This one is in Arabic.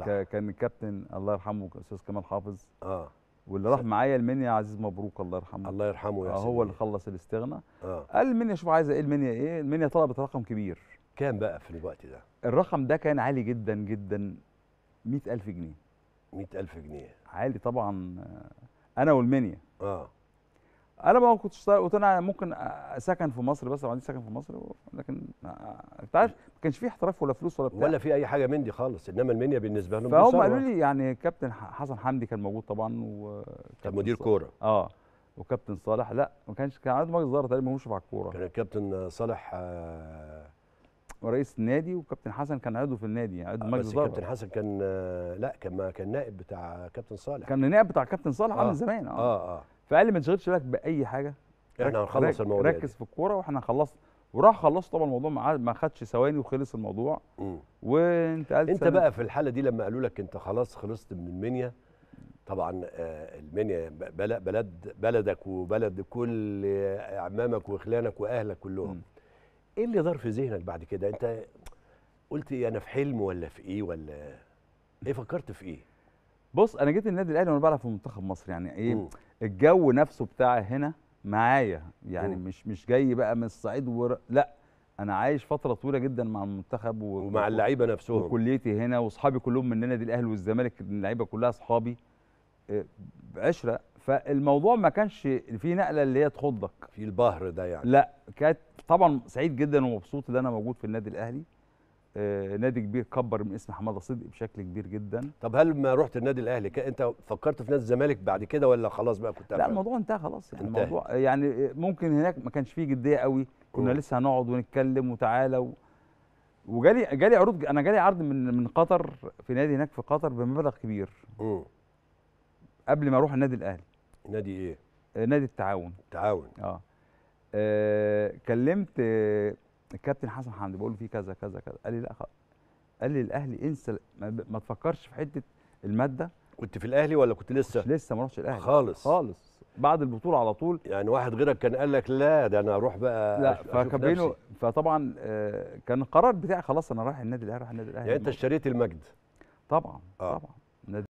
صح. كان الكابتن الله يرحمه الاستاذ كمال حافظ اه واللي راح معايا المنيا عزيز مبروك الله يرحمه الله يرحمه يا آه هو اللي خلص الاستغنى آه. قال المنيا شوف عايزه ايه المنيا ايه المنيا طلبت رقم كبير كام بقى في الوقت ده الرقم ده كان عالي جدا جدا 100000 جنيه 100000 جنيه عالي طبعا آه، انا والمنيا اه انا ما كنتش طالب قلت انا ممكن سكن في مصر بس لو عندي سكن في مصر لكن انت عارف ما كانش في احتراف ولا فلوس ولا بتاع ولا في اي حاجه من دي خالص انما المنيا بالنسبه لهم فهم قالوا لي يعني كابتن حسن حمدي كان موجود طبعا و كان مدير كوره اه وكابتن صالح لا ما كانش كان عنده مجلس اداره تقريبا مش على الكوره كان الكابتن صالح آه رئيس النادي وكابتن حسن كان عضو في النادي يعني عضو آه مجلس اداره كابتن حسن كان آه لا كان كان نائب بتاع كابتن صالح كان نائب بتاع كابتن صالح آه من زمان اه اه, آه. فقال لي ما تشغلش بالك باي حاجه احنا هنخلص الموضوع ركز في الكوره واحنا خلصنا وراح خلصت طبعا الموضوع ما خدش ثواني وخلص الموضوع وانت وانتقلت انت بقى في الحاله دي لما قالوا لك انت خلاص خلصت من المنيا طبعا آه، المنيا بلد بلدك وبلد كل عمامك واخلانك واهلك كلهم ايه اللي ظهر في ذهنك بعد كده انت قلت ايه انا في حلم ولا في ايه ولا ايه فكرت في ايه بص انا جيت النادي الاهلي وانا بلعب في منتخب مصر يعني ايه م. الجو نفسه بتاع هنا معايا يعني م. مش مش جاي بقى من الصعيد ور... لا انا عايش فتره طويله جدا مع المنتخب و... ومع اللعيبه نفسهم وكليتي هنا واصحابي كلهم من النادي الاهلي والزمالك اللعيبه كلها اصحابي آه، عشره فالموضوع ما كانش في نقله اللي هي تخضك في البهر ده يعني لا كانت طبعا سعيد جدا ومبسوط ان انا موجود في النادي الاهلي آه، نادي كبير كبر من اسم حماده صدقي بشكل كبير جدا طب هل ما رحت النادي الاهلي انت فكرت في نادي الزمالك بعد كده ولا خلاص بقى كنت لا الموضوع انتهى خلاص يعني انتهى. الموضوع يعني ممكن هناك ما كانش فيه جديه قوي كنا لسه هنقعد ونتكلم وتعالى و... وجالي جالي عروض انا جالي عرض من من قطر في نادي هناك في قطر بمبلغ كبير امم قبل ما اروح النادي الاهلي نادي ايه آه، نادي التعاون التعاون اه, آه كلمت آه الكابتن حسن حمدي بقول له في كذا كذا كذا قال لي لا خالص قال لي الاهلي انسى ما, تفكرش في حته الماده كنت في الاهلي ولا كنت لسه؟ لسه ما رحتش الاهلي خالص خالص بعد البطوله على طول يعني واحد غيرك كان قال لك لا ده انا اروح بقى لا فكبينه فطبعا آه، كان القرار بتاعي خلاص انا رايح النادي الاهلي رايح النادي الاهلي يعني انت اشتريت المجد طبعا آه. طبعا